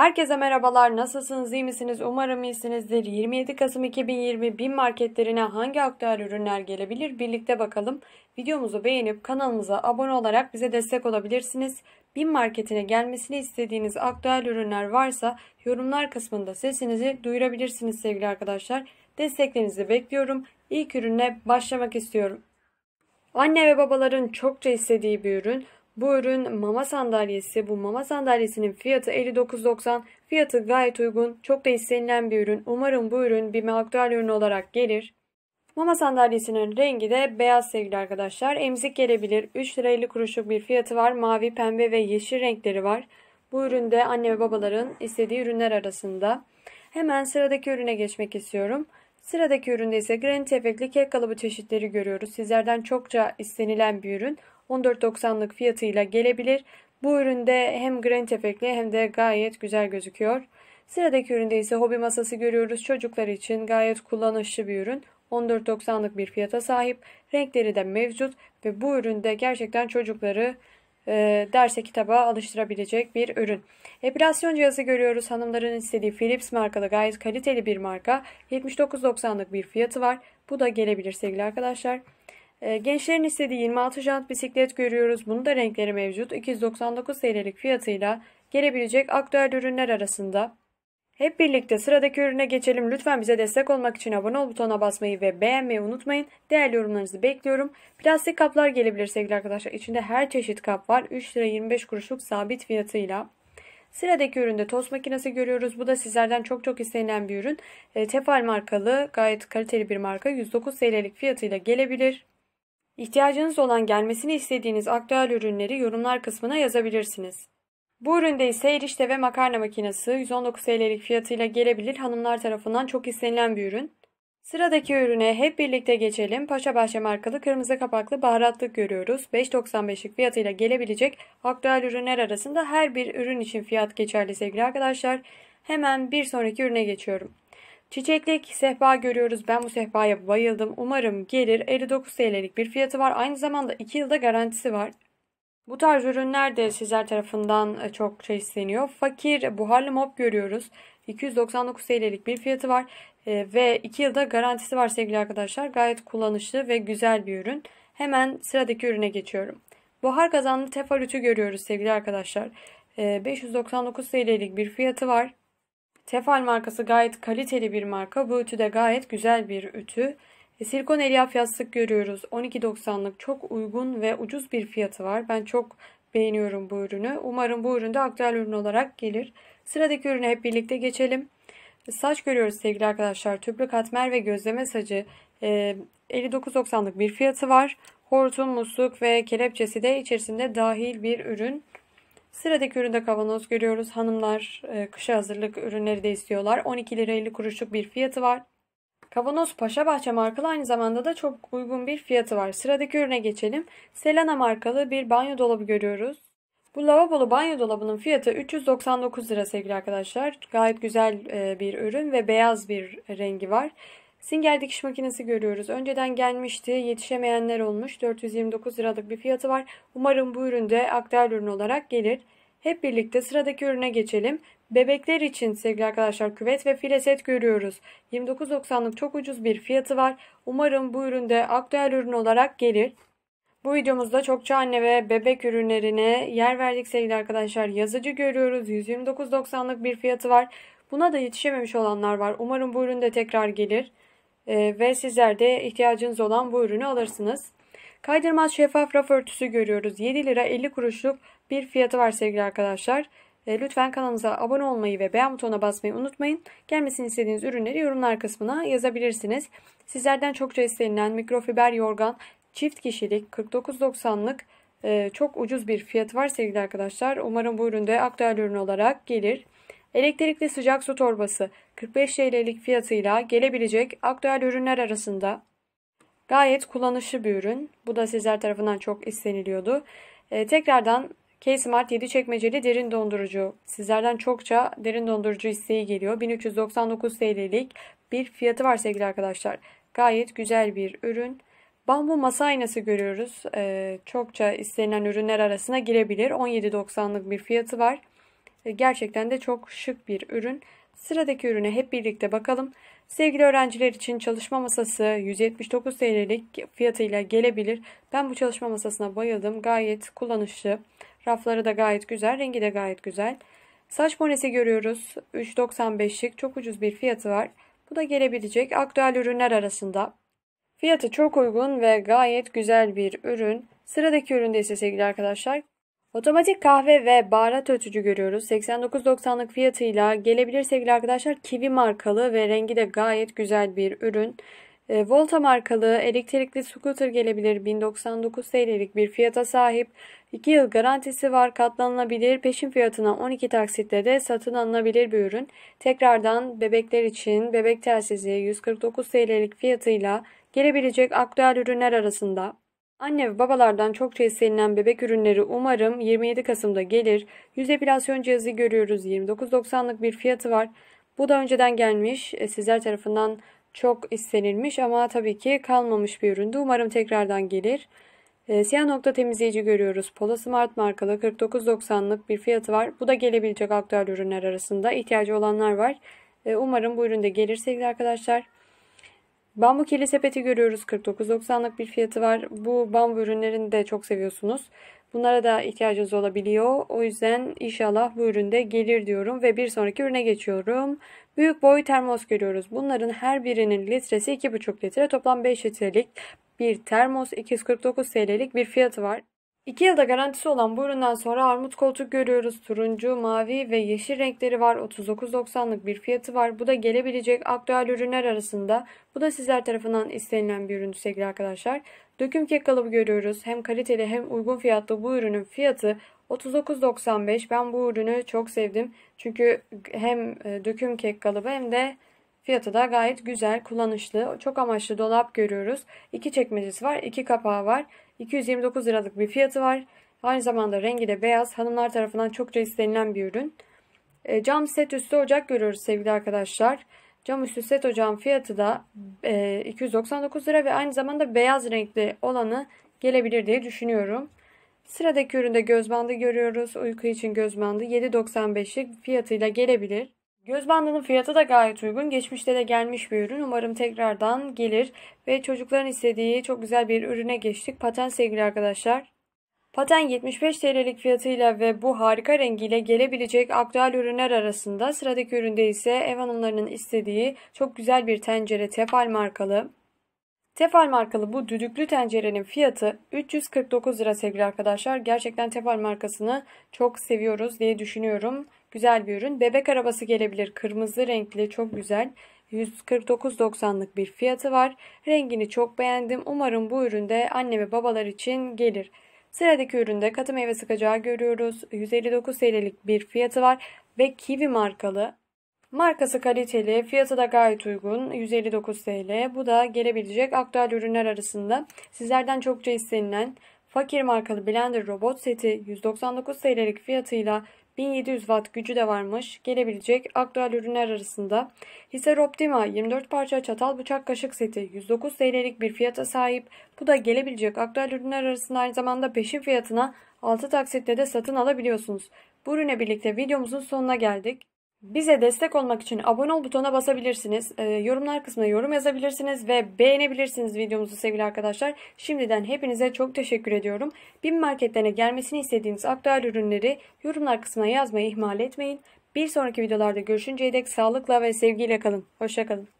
Herkese merhabalar. Nasılsınız? iyi misiniz? Umarım iyisinizdir. 27 Kasım 2020 bin marketlerine hangi aktüel ürünler gelebilir? Birlikte bakalım. Videomuzu beğenip kanalımıza abone olarak bize destek olabilirsiniz. Bin marketine gelmesini istediğiniz aktüel ürünler varsa yorumlar kısmında sesinizi duyurabilirsiniz sevgili arkadaşlar. Desteklerinizi bekliyorum. İlk ürüne başlamak istiyorum. Anne ve babaların çokça istediği bir ürün. Bu ürün mama sandalyesi. Bu mama sandalyesinin fiyatı 59.90. Fiyatı gayet uygun. Çok da istenilen bir ürün. Umarım bu ürün bir makdal ürün olarak gelir. Mama sandalyesinin rengi de beyaz sevgili arkadaşlar. Emzik gelebilir. 3 lira 50 kuruşluk bir fiyatı var. Mavi, pembe ve yeşil renkleri var. Bu üründe anne ve babaların istediği ürünler arasında. Hemen sıradaki ürüne geçmek istiyorum. Sıradaki üründe ise granit efektli kek kalıbı çeşitleri görüyoruz. Sizlerden çokça istenilen bir ürün. 14.90'lık fiyatıyla gelebilir. Bu üründe hem granit efektli hem de gayet güzel gözüküyor. Sıradaki üründe ise hobi masası görüyoruz. Çocuklar için gayet kullanışlı bir ürün. 14.90'lık bir fiyata sahip. Renkleri de mevcut ve bu üründe gerçekten çocukları e, derse kitaba alıştırabilecek bir ürün. Epilasyon cihazı görüyoruz. Hanımların istediği Philips markalı gayet kaliteli bir marka. 79.90'lık bir fiyatı var. Bu da gelebilir sevgili arkadaşlar. Ee, gençlerin istediği 26 jant bisiklet görüyoruz. Bunun da renkleri mevcut. 299 TL'lik fiyatıyla gelebilecek aktüel ürünler arasında. Hep birlikte sıradaki ürüne geçelim. Lütfen bize destek olmak için abone ol butonuna basmayı ve beğenmeyi unutmayın. Değerli yorumlarınızı bekliyorum. Plastik kaplar gelebilir sevgili arkadaşlar. İçinde her çeşit kap var. 3 lira 25 kuruşluk sabit fiyatıyla. Sıradaki üründe tost makinesi görüyoruz. Bu da sizlerden çok çok istenilen bir ürün. Ee, Tefal markalı gayet kaliteli bir marka. 109 TL'lik fiyatıyla gelebilir. İhtiyacınız olan gelmesini istediğiniz aktüel ürünleri yorumlar kısmına yazabilirsiniz. Bu üründe ise erişte ve makarna makinesi 119 TL'lik fiyatıyla gelebilir hanımlar tarafından çok istenilen bir ürün. Sıradaki ürüne hep birlikte geçelim. Paşa Paşabahçe markalı kırmızı kapaklı baharatlık görüyoruz. 5.95'lik fiyatıyla gelebilecek aktüel ürünler arasında her bir ürün için fiyat geçerli sevgili arkadaşlar. Hemen bir sonraki ürüne geçiyorum. Çiçeklik sehpa görüyoruz. Ben bu sehpaya bayıldım. Umarım gelir. 59 TL'lik bir fiyatı var. Aynı zamanda 2 yılda garantisi var. Bu tarz ürünler de sizler tarafından e, çokça şey isteniyor. Fakir buharlı mop görüyoruz. 299 TL'lik bir fiyatı var. E, ve 2 yılda garantisi var sevgili arkadaşlar. Gayet kullanışlı ve güzel bir ürün. Hemen sıradaki ürüne geçiyorum. Buhar kazanlı tefalütü görüyoruz sevgili arkadaşlar. E, 599 TL'lik bir fiyatı var. Tefal markası gayet kaliteli bir marka. Bu ütü de gayet güzel bir ütü. E, silikon elyaf yastık görüyoruz. 12.90'lık çok uygun ve ucuz bir fiyatı var. Ben çok beğeniyorum bu ürünü. Umarım bu ürün de aktüel ürün olarak gelir. Sıradaki ürüne hep birlikte geçelim. Saç görüyoruz sevgili arkadaşlar. Tüplü katmer ve gözleme sacı e, 59.90'lık bir fiyatı var. Hortum, musluk ve kelepçesi de içerisinde dahil bir ürün. Sıradaki üründe kavanoz görüyoruz. Hanımlar e, kışa hazırlık ürünleri de istiyorlar. 12 lira 50 kuruşluk bir fiyatı var. Kavanoz Paşa Bahçe markalı aynı zamanda da çok uygun bir fiyatı var. Sıradaki ürüne geçelim. Selena markalı bir banyo dolabı görüyoruz. Bu lavabolu banyo dolabının fiyatı 399 lira sevgili arkadaşlar. Gayet güzel e, bir ürün ve beyaz bir rengi var. Singer dikiş makinesi görüyoruz. Önceden gelmişti. Yetişemeyenler olmuş. 429 liralık bir fiyatı var. Umarım bu üründe aktar ürün olarak gelir. Hep birlikte sıradaki ürüne geçelim. Bebekler için sevgili arkadaşlar küvet ve file set görüyoruz. 29.90'lık çok ucuz bir fiyatı var. Umarım bu üründe aktüel ürün olarak gelir. Bu videomuzda çokça anne ve bebek ürünlerine yer verdik sevgili arkadaşlar. Yazıcı görüyoruz. 129.90'lık bir fiyatı var. Buna da yetişememiş olanlar var. Umarım bu üründe tekrar gelir. Ee, ve sizler de ihtiyacınız olan bu ürünü alırsınız. Kaydırmaz şeffaf raf örtüsü görüyoruz. 7 lira 50 kuruşluk bir fiyatı var sevgili arkadaşlar. Ee, lütfen kanalımıza abone olmayı ve beğen butonuna basmayı unutmayın. Gelmesini istediğiniz ürünleri yorumlar kısmına yazabilirsiniz. Sizlerden çokça istenilen mikrofiber yorgan çift kişilik 49.90'lık e, çok ucuz bir fiyatı var sevgili arkadaşlar. Umarım bu üründe aktüel ürün olarak gelir. Elektrikli sıcak su torbası 45 TL'lik fiyatıyla gelebilecek aktüel ürünler arasında gayet kullanışlı bir ürün. Bu da sizler tarafından çok isteniliyordu. Ee, tekrardan K-Smart 7 çekmeceli derin dondurucu. Sizlerden çokça derin dondurucu isteği geliyor. 1399 TL'lik bir fiyatı var sevgili arkadaşlar. Gayet güzel bir ürün. Bambu masa aynası görüyoruz. Ee, çokça istenilen ürünler arasına girebilir. 17.90'lık bir fiyatı var. Gerçekten de çok şık bir ürün. Sıradaki ürüne hep birlikte bakalım. Sevgili öğrenciler için çalışma masası 179 TL'lik fiyatıyla gelebilir. Ben bu çalışma masasına bayıldım. Gayet kullanışlı. Rafları da gayet güzel. Rengi de gayet güzel. Saç bonesi görüyoruz. 3.95'lik çok ucuz bir fiyatı var. Bu da gelebilecek aktüel ürünler arasında. Fiyatı çok uygun ve gayet güzel bir ürün. Sıradaki üründe ise sevgili arkadaşlar Otomatik kahve ve baharat ötücü görüyoruz. 89.90'lık fiyatıyla gelebilir sevgili arkadaşlar. Kivi markalı ve rengi de gayet güzel bir ürün. E, Volta markalı elektrikli scooter gelebilir 1099 TL'lik bir fiyata sahip. 2 yıl garantisi var katlanılabilir peşin fiyatına 12 taksitle de satın alınabilir bir ürün. Tekrardan bebekler için bebek telsizi 149 TL'lik fiyatıyla gelebilecek aktüel ürünler arasında Anne ve babalardan çokça istenilen bebek ürünleri umarım 27 Kasım'da gelir. Yüz epilasyon cihazı görüyoruz. 29.90'lık bir fiyatı var. Bu da önceden gelmiş. E, sizler tarafından çok istenilmiş ama tabii ki kalmamış bir üründü. Umarım tekrardan gelir. E, siyah nokta temizleyici görüyoruz. Pola Smart markalı 49.90'lık bir fiyatı var. Bu da gelebilecek aktüel ürünler arasında. ihtiyacı olanlar var. E, umarım bu üründe gelir sevgili arkadaşlar. Bambu kirli sepeti görüyoruz. 49.90'lık bir fiyatı var. Bu bambu ürünlerini de çok seviyorsunuz. Bunlara da ihtiyacınız olabiliyor. O yüzden inşallah bu üründe gelir diyorum ve bir sonraki ürüne geçiyorum. Büyük boy termos görüyoruz. Bunların her birinin litresi 2,5 litre. Toplam 5 litrelik bir termos 249 TL'lik bir fiyatı var. 2 yılda garantisi olan bu üründen sonra armut koltuk görüyoruz. Turuncu, mavi ve yeşil renkleri var. 39.90'lık bir fiyatı var. Bu da gelebilecek aktüel ürünler arasında. Bu da sizler tarafından istenilen bir ürün sevgili arkadaşlar. Döküm kek kalıbı görüyoruz. Hem kaliteli hem uygun fiyatlı bu ürünün fiyatı 39.95. Ben bu ürünü çok sevdim. Çünkü hem e, döküm kek kalıbı hem de Fiyatı da gayet güzel, kullanışlı, çok amaçlı dolap görüyoruz. İki çekmecesi var, iki kapağı var. 229 liralık bir fiyatı var. Aynı zamanda rengi de beyaz. Hanımlar tarafından çokça istenilen bir ürün. E, cam set üstü ocak görüyoruz sevgili arkadaşlar. Cam üstü set ocağın fiyatı da e, 299 lira ve aynı zamanda beyaz renkli olanı gelebilir diye düşünüyorum. Sıradaki üründe göz bandı görüyoruz. Uyku için göz bandı 7.95'lik fiyatıyla gelebilir. Göz bandının fiyatı da gayet uygun. Geçmişte de gelmiş bir ürün. Umarım tekrardan gelir ve çocukların istediği çok güzel bir ürüne geçtik. Paten sevgili arkadaşlar. Paten 75 TL'lik fiyatıyla ve bu harika rengiyle gelebilecek aktüel ürünler arasında sıradaki üründe ise ev hanımlarının istediği çok güzel bir tencere Tefal markalı. Tefal markalı bu düdüklü tencerenin fiyatı 349 lira sevgili arkadaşlar. Gerçekten Tefal markasını çok seviyoruz diye düşünüyorum. Güzel bir ürün. Bebek arabası gelebilir. Kırmızı renkli çok güzel. 149.90'lık bir fiyatı var. Rengini çok beğendim. Umarım bu üründe anne ve babalar için gelir. Sıradaki üründe katı meyve sıkacağı görüyoruz. 159 TL'lik bir fiyatı var ve kiwi markalı. Markası kaliteli, fiyatı da gayet uygun. 159 TL. Bu da gelebilecek aktüel ürünler arasında. Sizlerden çokça istenilen Fakir markalı blender robot seti 199 TL'lik fiyatıyla 1700 watt gücü de varmış. Gelebilecek aktüel ürünler arasında Hisar Optima 24 parça çatal bıçak kaşık seti 109 TL'lik bir fiyata sahip. Bu da gelebilecek aktüel ürünler arasında aynı zamanda peşin fiyatına 6 taksitle de satın alabiliyorsunuz. Bu ürüne birlikte videomuzun sonuna geldik. Bize destek olmak için abone ol butonuna basabilirsiniz. E, yorumlar kısmına yorum yazabilirsiniz ve beğenebilirsiniz videomuzu sevgili arkadaşlar. Şimdiden hepinize çok teşekkür ediyorum. Bin marketlerine gelmesini istediğiniz aktüel ürünleri yorumlar kısmına yazmayı ihmal etmeyin. Bir sonraki videolarda görüşünceye dek sağlıkla ve sevgiyle kalın. Hoşçakalın.